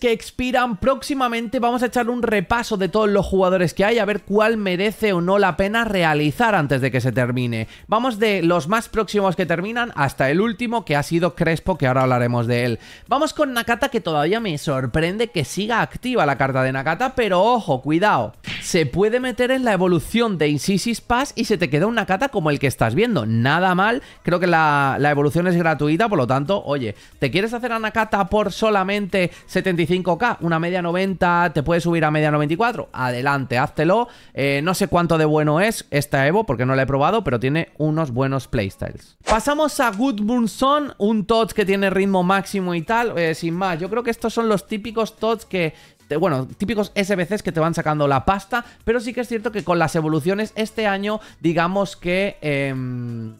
que expiran próximamente vamos a echar un repaso de todos los jugadores que hay a ver cuál merece o no la pena realizar antes de que se termine vamos de los más próximos que terminan hasta el último que ha sido Crespo que ahora hablaremos de él vamos con Nakata que todavía me sorprende que siga activa la carta de Nakata pero ojo cuidado se puede meter en la evolución de incisis Pass y se te queda una cata como el que estás viendo. Nada mal, creo que la, evolución es gratuita, por lo tanto, oye, ¿te quieres hacer una cata por solamente 75k? Una media 90, te puedes subir a media 94. Adelante, háztelo. Eh, no sé cuánto de bueno es esta Evo, porque no la he probado, pero tiene unos buenos playstyles. Pasamos a Goodmunson, un TOTS que tiene ritmo máximo y tal. Eh, sin más, yo creo que estos son los típicos TOTS que bueno, típicos SBCs que te van sacando la pasta, pero sí que es cierto que con las evoluciones este año, digamos que... Em,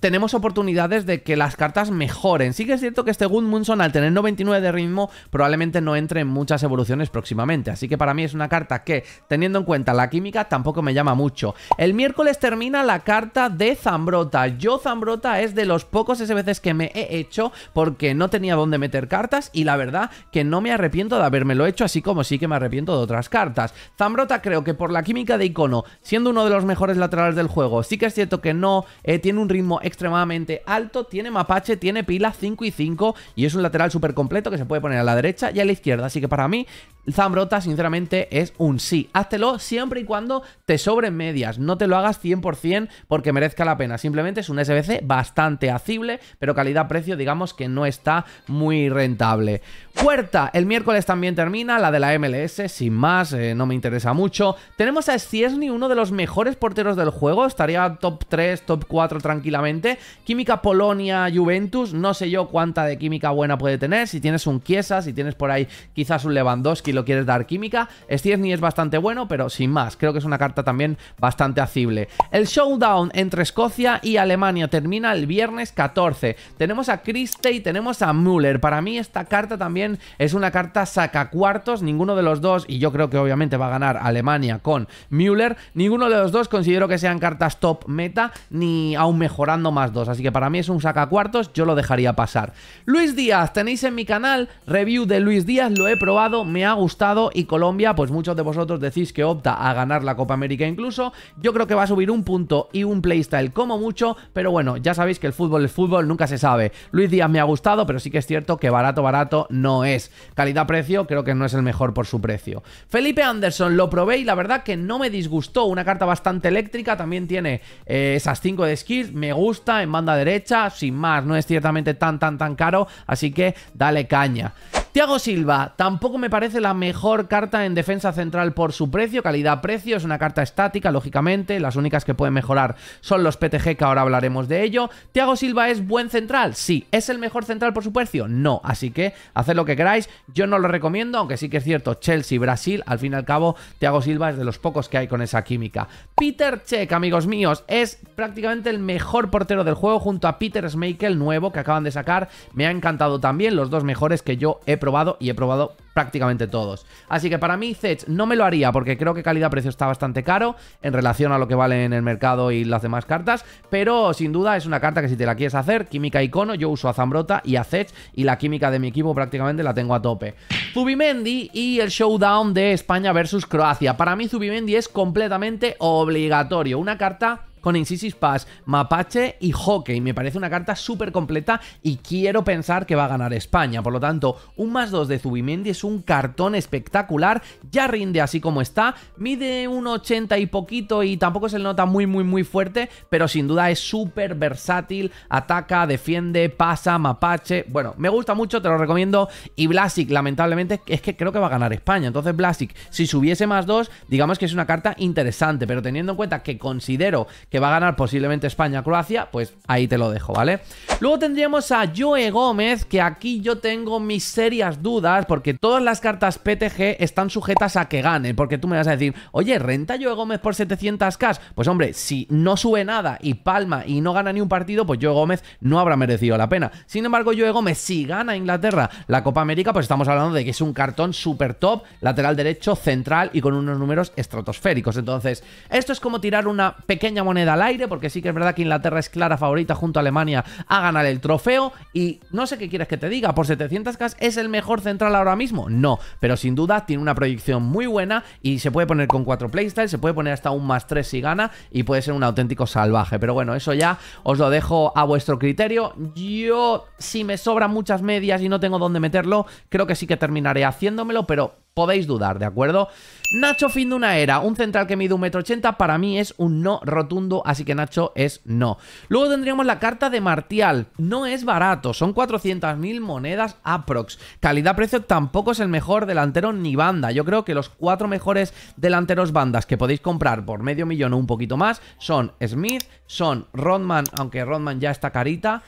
tenemos oportunidades de que las cartas mejoren. Sí que es cierto que este Munson al tener 99 de ritmo, probablemente no entre en muchas evoluciones próximamente. Así que para mí es una carta que, teniendo en cuenta la química, tampoco me llama mucho. El miércoles termina la carta de Zambrota. Yo Zambrota es de los pocos SBCs que me he hecho porque no tenía dónde meter cartas y la verdad que no me arrepiento de habérmelo hecho, así como sí que me arrepiento de otras cartas. Zambrota creo que por la química de icono, siendo uno de los mejores laterales del juego, sí que es cierto que no eh, tiene un ritmo extremadamente alto, tiene mapache, tiene pila 5 y 5 y es un lateral súper completo que se puede poner a la derecha y a la izquierda. Así que para mí Zambrota, sinceramente, es un sí. Háztelo siempre y cuando te sobren medias. No te lo hagas 100% porque merezca la pena. Simplemente es un SBC bastante hacible, pero calidad-precio, digamos que no está muy rentable. Puerta, el miércoles también termina, la de la MLS, sin más, eh, no me interesa mucho. Tenemos a Stiesny, uno de los mejores porteros del juego, estaría top 3, top 4 tranquilamente. Química Polonia, Juventus, no sé yo cuánta de química buena puede tener. Si tienes un Kiesa, si tienes por ahí quizás un Lewandowski, lo quieres dar química. Stiesny es bastante bueno, pero sin más. Creo que es una carta también bastante acible. El showdown entre Escocia y Alemania termina el viernes 14. Tenemos a Christie y tenemos a Müller. Para mí esta carta también es una carta saca cuartos. Ninguno de los dos, y yo creo que obviamente va a ganar Alemania con Müller, ninguno de los dos considero que sean cartas top meta ni aún mejorando más dos. Así que para mí es un saca cuartos, yo lo dejaría pasar. Luis Díaz, tenéis en mi canal review de Luis Díaz, lo he probado, me ha gustado y Colombia, pues muchos de vosotros decís que opta a ganar la Copa América incluso. Yo creo que va a subir un punto y un playstyle como mucho, pero bueno, ya sabéis que el fútbol es fútbol, nunca se sabe. Luis Díaz me ha gustado, pero sí que es cierto que barato, barato no es. Calidad-precio creo que no es el mejor por su precio. Felipe Anderson lo probé y la verdad que no me disgustó, una carta bastante eléctrica, también tiene eh, esas 5 de skills, me gusta en banda derecha, sin más, no es ciertamente tan tan tan caro, así que dale caña. Tiago Silva, tampoco me parece la mejor carta en defensa central por su precio, calidad-precio, es una carta estática, lógicamente, las únicas que pueden mejorar son los PTG, que ahora hablaremos de ello. Tiago Silva es buen central, sí, es el mejor central por su precio, no, así que haced lo que queráis, yo no lo recomiendo, aunque sí que es cierto, Chelsea, Brasil, al fin y al cabo, Tiago Silva es de los pocos que hay con esa química. Peter Check, amigos míos, es prácticamente el mejor portero del juego junto a Peter Schmeichel, nuevo, que acaban de sacar, me ha encantado también, los dos mejores que yo he probado probado y he probado prácticamente todos. Así que para mí Zedge no me lo haría porque creo que calidad-precio está bastante caro en relación a lo que vale en el mercado y las demás cartas, pero sin duda es una carta que si te la quieres hacer, química icono, yo uso a Zambrota y a Zedge y la química de mi equipo prácticamente la tengo a tope. Zubimendi y el showdown de España versus Croacia. Para mí Zubimendi es completamente obligatorio, una carta con Incisis Pass, Mapache y Hockey. Me parece una carta súper completa y quiero pensar que va a ganar España. Por lo tanto, un más 2 de Zubimendi es un cartón espectacular. Ya rinde así como está. Mide un 80 y poquito y tampoco se le nota muy, muy, muy fuerte. Pero sin duda es súper versátil. Ataca, defiende, pasa, mapache. Bueno, me gusta mucho, te lo recomiendo. Y Blasic, lamentablemente, es que creo que va a ganar España. Entonces, Blasic, si subiese más 2, digamos que es una carta interesante. Pero teniendo en cuenta que considero que va a ganar posiblemente España-Croacia, pues ahí te lo dejo, ¿vale? Luego tendríamos a Joe Gómez, que aquí yo tengo mis serias dudas, porque todas las cartas PTG están sujetas a que gane porque tú me vas a decir, oye, ¿renta Joe Gómez por 700k? Pues hombre, si no sube nada y palma y no gana ni un partido, pues Joe Gómez no habrá merecido la pena. Sin embargo, Joe Gómez, si gana Inglaterra la Copa América, pues estamos hablando de que es un cartón super top, lateral derecho, central y con unos números estratosféricos. Entonces, esto es como tirar una pequeña moneda al aire, porque sí que es verdad que Inglaterra es clara favorita junto a Alemania a ganar el trofeo. Y no sé qué quieres que te diga, por 700K es el mejor central ahora mismo. No, pero sin duda tiene una proyección muy buena y se puede poner con 4 playstyle se puede poner hasta un más 3 si gana y puede ser un auténtico salvaje. Pero bueno, eso ya os lo dejo a vuestro criterio. Yo, si me sobran muchas medias y no tengo dónde meterlo, creo que sí que terminaré haciéndomelo, pero podéis dudar, ¿de acuerdo? Nacho fin de una era, un central que mide 1,80m para mí es un no rotundo, así que Nacho es no. Luego tendríamos la carta de Martial, no es barato, son 400.000 monedas aprox. Calidad-precio tampoco es el mejor delantero ni banda, yo creo que los cuatro mejores delanteros bandas que podéis comprar por medio millón o un poquito más son Smith, son Rodman, aunque Rodman ya está carita,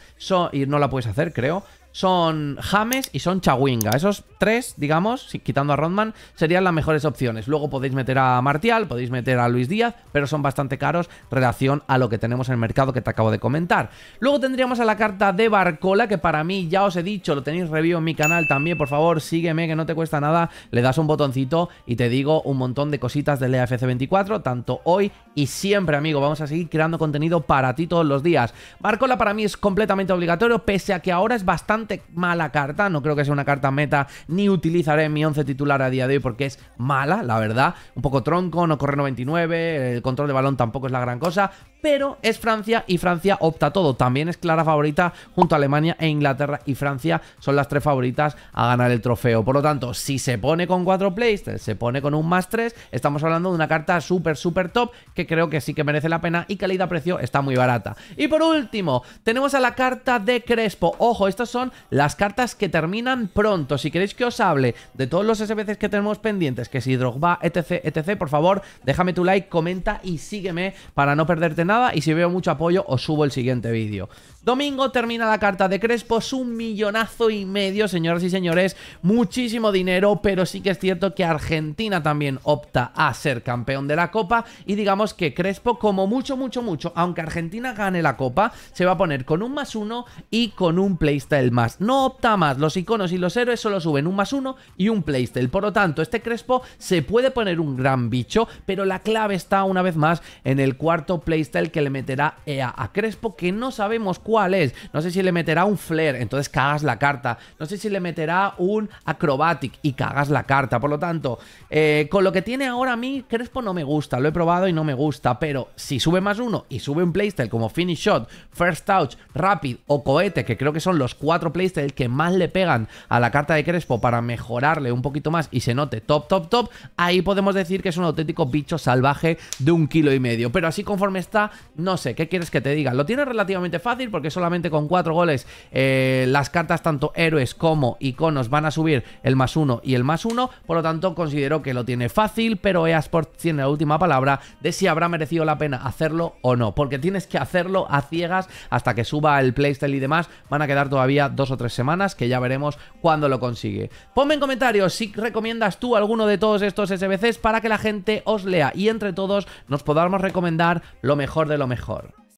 y no la puedes hacer creo, son James y son Chawinga. Esos tres, digamos, quitando a Rodman, serían las mejores opciones. Luego podéis meter a Martial, podéis meter a Luis Díaz, pero son bastante caros en relación a lo que tenemos en el mercado que te acabo de comentar. Luego tendríamos a la carta de Barcola, que para mí, ya os he dicho, lo tenéis review en mi canal también, por favor, sígueme, que no te cuesta nada, le das un botoncito y te digo un montón de cositas del EAFC24, tanto hoy y siempre, amigo, vamos a seguir creando contenido para ti todos los días. Barcola para mí es completamente obligatorio, pese a que ahora es bastante mala carta, no creo que sea una carta meta, ni utilizaré mi 11 titular a día de hoy porque es mala, la verdad. Un poco tronco, no corre 99, el control de balón tampoco es la gran cosa, pero es Francia y Francia opta todo. También es clara favorita junto a Alemania e Inglaterra y Francia son las tres favoritas a ganar el trofeo. Por lo tanto, si se pone con 4 plays, se pone con un más 3, estamos hablando de una carta súper, súper top que creo que sí que merece la pena y calidad-precio está muy barata. Y por último, tenemos a la carta de Crespo. Ojo, estas son las cartas que terminan pronto. Si queréis que os hable de todos los SBCs que tenemos pendientes, que si Drogba, etc, etc, por favor, déjame tu like, comenta y sígueme para no perderte nada. Y si veo mucho apoyo, os subo el siguiente vídeo. Domingo termina la carta de Crespo, es un millonazo y medio, señoras y señores, muchísimo dinero, pero sí que es cierto que Argentina también opta a ser campeón de la Copa y digamos que Crespo, como mucho, mucho, mucho, aunque Argentina gane la Copa, se va a poner con un más uno y con un playstyle más no opta más. Los iconos y los héroes solo suben un más uno y un playstyle. Por lo tanto, este Crespo se puede poner un gran bicho, pero la clave está una vez más en el cuarto playstyle que le meterá EA a Crespo, que no sabemos cuál es. No sé si le meterá un flare, entonces cagas la carta. No sé si le meterá un acrobatic y cagas la carta. Por lo tanto, eh, con lo que tiene ahora a mí, Crespo no me gusta. Lo he probado y no me gusta, pero si sube más uno y sube un playstyle como finish shot, first touch, rapid o cohete, que creo que son los cuatro playstyle que más le pegan a la carta de Crespo para mejorarle un poquito más y se note top, top, top, ahí podemos decir que es un auténtico bicho salvaje de un kilo y medio. Pero así conforme está, no sé, ¿qué quieres que te diga? Lo tiene relativamente fácil porque solamente con cuatro goles eh, las cartas tanto héroes como iconos van a subir el más uno y el más uno, por lo tanto considero que lo tiene fácil, pero EA tiene la última palabra de si habrá merecido la pena hacerlo o no, porque tienes que hacerlo a ciegas hasta que suba el playstyle y demás, van a quedar todavía dos o tres semanas, que ya veremos cuándo lo consigue. Ponme en comentarios si recomiendas tú alguno de todos estos SBCs para que la gente os lea y entre todos nos podamos recomendar lo mejor de lo mejor.